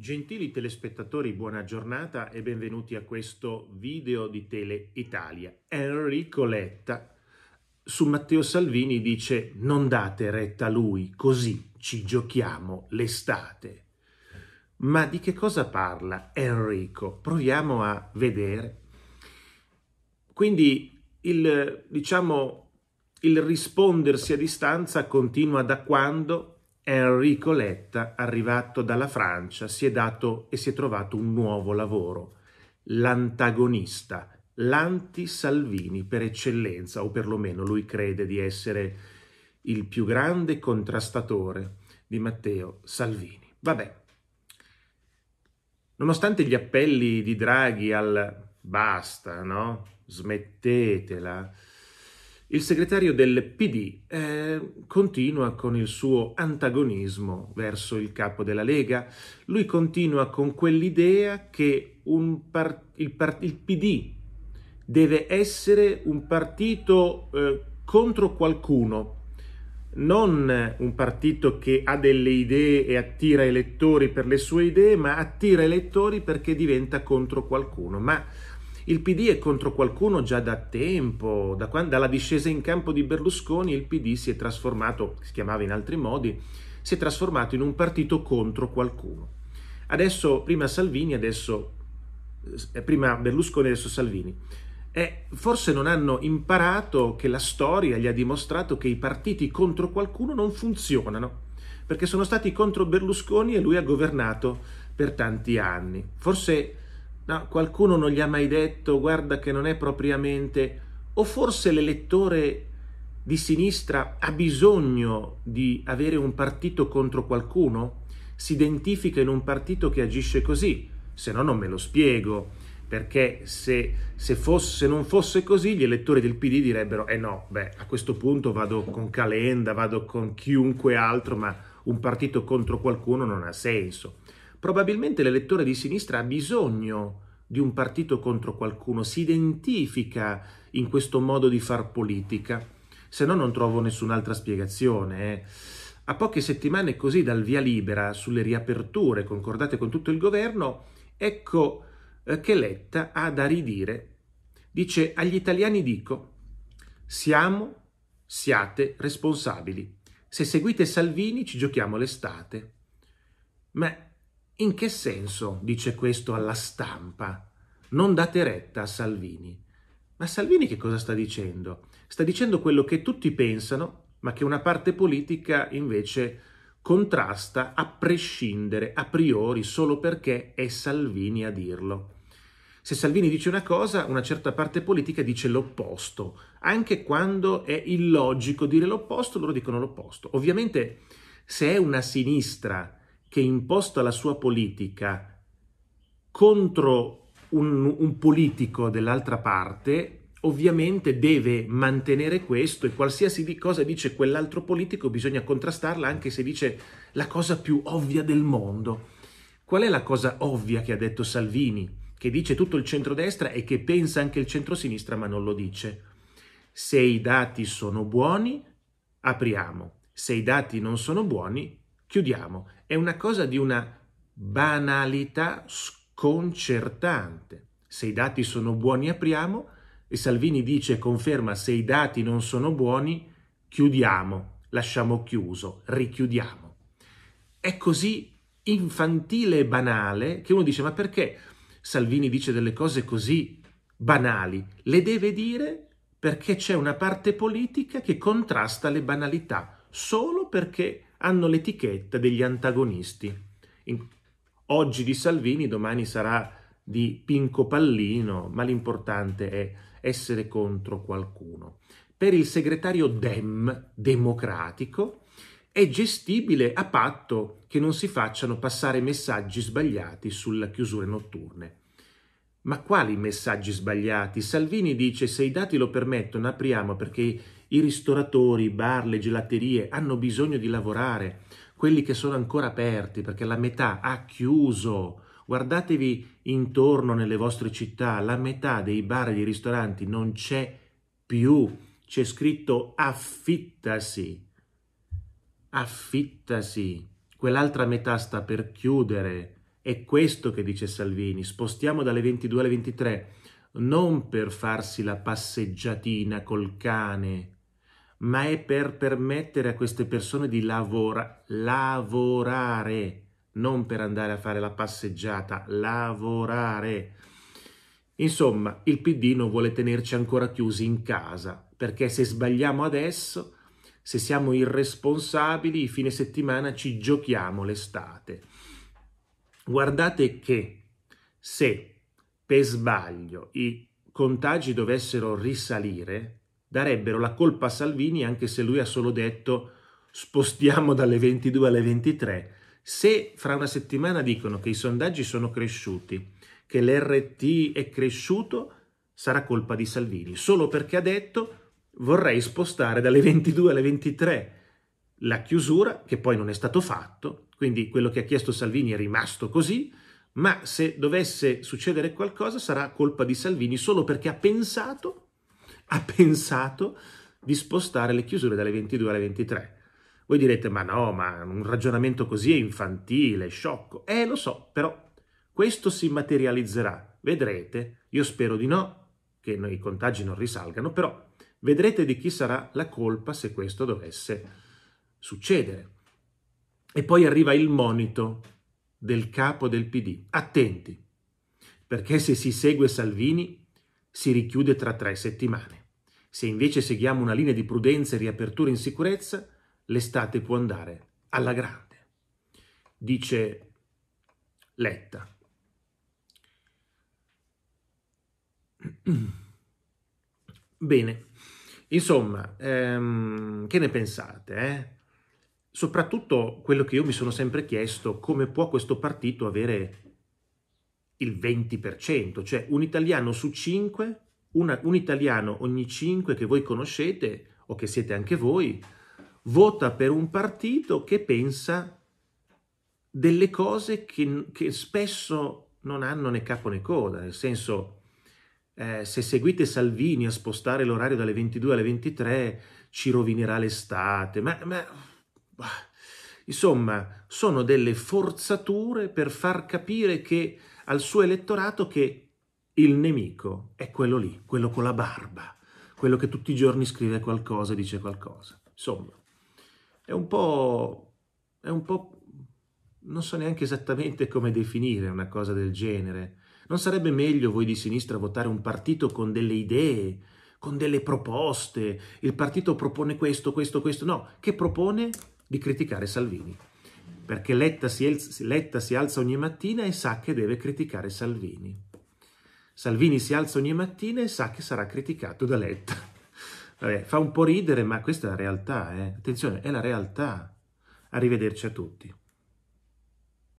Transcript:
Gentili telespettatori, buona giornata e benvenuti a questo video di Tele Italia. Enrico Letta su Matteo Salvini dice non date retta a lui, così ci giochiamo l'estate. Ma di che cosa parla Enrico? Proviamo a vedere. Quindi il, diciamo, il rispondersi a distanza continua da quando Enrico Letta, arrivato dalla Francia, si è dato e si è trovato un nuovo lavoro, l'antagonista, l'anti-Salvini per eccellenza, o perlomeno lui crede di essere il più grande contrastatore di Matteo Salvini. Vabbè, nonostante gli appelli di Draghi al basta, no? Smettetela, il segretario del PD eh, continua con il suo antagonismo verso il capo della Lega, lui continua con quell'idea che par- il, par- il, PD deve essere un partito eh, contro qualcuno, non un partito che ha delle idee e attira elettori per le sue idee, ma attira elettori perché diventa contro qualcuno. Ma il PD è contro qualcuno già da tempo, da quando, dalla discesa in campo di Berlusconi il PD si è trasformato, si chiamava in altri modi, si è trasformato in un partito contro qualcuno. Adesso prima Salvini, adesso eh, prima Berlusconi, adesso Salvini. E eh, forse non hanno imparato che la storia gli ha dimostrato che i partiti contro qualcuno non funzionano, perché sono stati contro Berlusconi e lui ha governato per tanti anni. Forse No, qualcuno non gli ha mai detto guarda che non è propriamente... O forse l'elettore di sinistra ha bisogno di avere un partito contro qualcuno? Si identifica in un partito che agisce così? Se no non me lo spiego, perché se, se, fosse, se non fosse così gli elettori del PD direbbero eh no, beh, a questo punto vado con Calenda, vado con chiunque altro, ma un partito contro qualcuno non ha senso. Probabilmente l'elettore di sinistra ha bisogno di un partito contro qualcuno, si identifica in questo modo di far politica, se no non trovo nessun'altra spiegazione. Eh. A poche settimane così dal via libera sulle riaperture concordate con tutto il governo, ecco eh, che Letta ha da ridire. Dice agli italiani dico, siamo, siate responsabili. Se seguite Salvini ci giochiamo l'estate. Ma in che senso dice questo alla stampa? Non date retta a Salvini. Ma Salvini che cosa sta dicendo? Sta dicendo quello che tutti pensano, ma che una parte politica invece contrasta a prescindere, a priori, solo perché è Salvini a dirlo. Se Salvini dice una cosa, una certa parte politica dice l'opposto, anche quando è illogico dire l'opposto, loro dicono l'opposto. Ovviamente se è una sinistra che imposta la sua politica contro un, un politico dell'altra parte, ovviamente deve mantenere questo e qualsiasi cosa dice quell'altro politico bisogna contrastarla anche se dice la cosa più ovvia del mondo. Qual è la cosa ovvia che ha detto Salvini? che dice tutto il centrodestra e che pensa anche il centrosinistra ma non lo dice. Se i dati sono buoni, apriamo. Se i dati non sono buoni, chiudiamo. È una cosa di una banalità sconcertante. Se i dati sono buoni apriamo e Salvini dice e conferma se i dati non sono buoni chiudiamo, lasciamo chiuso, richiudiamo. È così infantile e banale che uno dice ma perché Salvini dice delle cose così banali? Le deve dire perché c'è una parte politica che contrasta le banalità solo perché hanno l'etichetta degli antagonisti. In, oggi di Salvini, domani sarà di Pinco Pallino, ma l'importante è essere contro qualcuno. Per il segretario Dem, democratico, è gestibile a patto che non si facciano passare messaggi sbagliati sulla chiusura notturne. Ma quali messaggi sbagliati? Salvini dice se i dati lo permettono apriamo perché i ristoratori, i bar, le gelaterie hanno bisogno di lavorare, quelli che sono ancora aperti perché la metà ha chiuso. Guardatevi intorno nelle vostre città, la metà dei bar e dei ristoranti non c'è più. C'è scritto affittasi. Affittasi. Quell'altra metà sta per chiudere è questo che dice Salvini, spostiamo dalle 22 alle 23, non per farsi la passeggiatina col cane, ma è per permettere a queste persone di lavora, lavorare, non per andare a fare la passeggiata, lavorare. Insomma, il PD non vuole tenerci ancora chiusi in casa, perché se sbagliamo adesso, se siamo irresponsabili, fine settimana ci giochiamo l'estate. Guardate che se per sbaglio i contagi dovessero risalire, darebbero la colpa a Salvini anche se lui ha solo detto spostiamo dalle 22 alle 23. Se fra una settimana dicono che i sondaggi sono cresciuti, che l'RT è cresciuto, sarà colpa di Salvini, solo perché ha detto vorrei spostare dalle 22 alle 23 la chiusura, che poi non è stato fatto, quindi quello che ha chiesto Salvini è rimasto così, ma se dovesse succedere qualcosa sarà colpa di Salvini solo perché ha pensato, ha pensato di spostare le chiusure dalle 22 alle 23. Voi direte, ma no, ma un ragionamento così è infantile, è sciocco. Eh, lo so, però questo si materializzerà. Vedrete, io spero di no, che i contagi non risalgano, però vedrete di chi sarà la colpa se questo dovesse succedere. E poi arriva il monito del capo del PD. Attenti, perché se si segue Salvini si richiude tra tre settimane. Se invece seguiamo una linea di prudenza e riapertura in sicurezza, l'estate può andare alla grande. Dice Letta. Bene, insomma, ehm, che ne pensate? Eh? soprattutto quello che io mi sono sempre chiesto, come può questo partito avere il 20%, cioè un italiano su 5, una, un italiano ogni 5 che voi conoscete o che siete anche voi, vota per un partito che pensa delle cose che, che spesso non hanno né capo né coda, nel senso eh, se seguite Salvini a spostare l'orario dalle 22 alle 23 ci rovinerà l'estate, ma, ma Insomma, sono delle forzature per far capire che, al suo elettorato che il nemico è quello lì, quello con la barba, quello che tutti i giorni scrive qualcosa e dice qualcosa. Insomma, è un po'... è un po'... non so neanche esattamente come definire una cosa del genere. Non sarebbe meglio voi di sinistra votare un partito con delle idee, con delle proposte, il partito propone questo, questo, questo, no, che propone di criticare Salvini, perché Letta si, alza, Letta si alza ogni mattina e sa che deve criticare Salvini. Salvini si alza ogni mattina e sa che sarà criticato da Letta. Vabbè, fa un po' ridere, ma questa è la realtà, eh. attenzione, è la realtà. Arrivederci a tutti.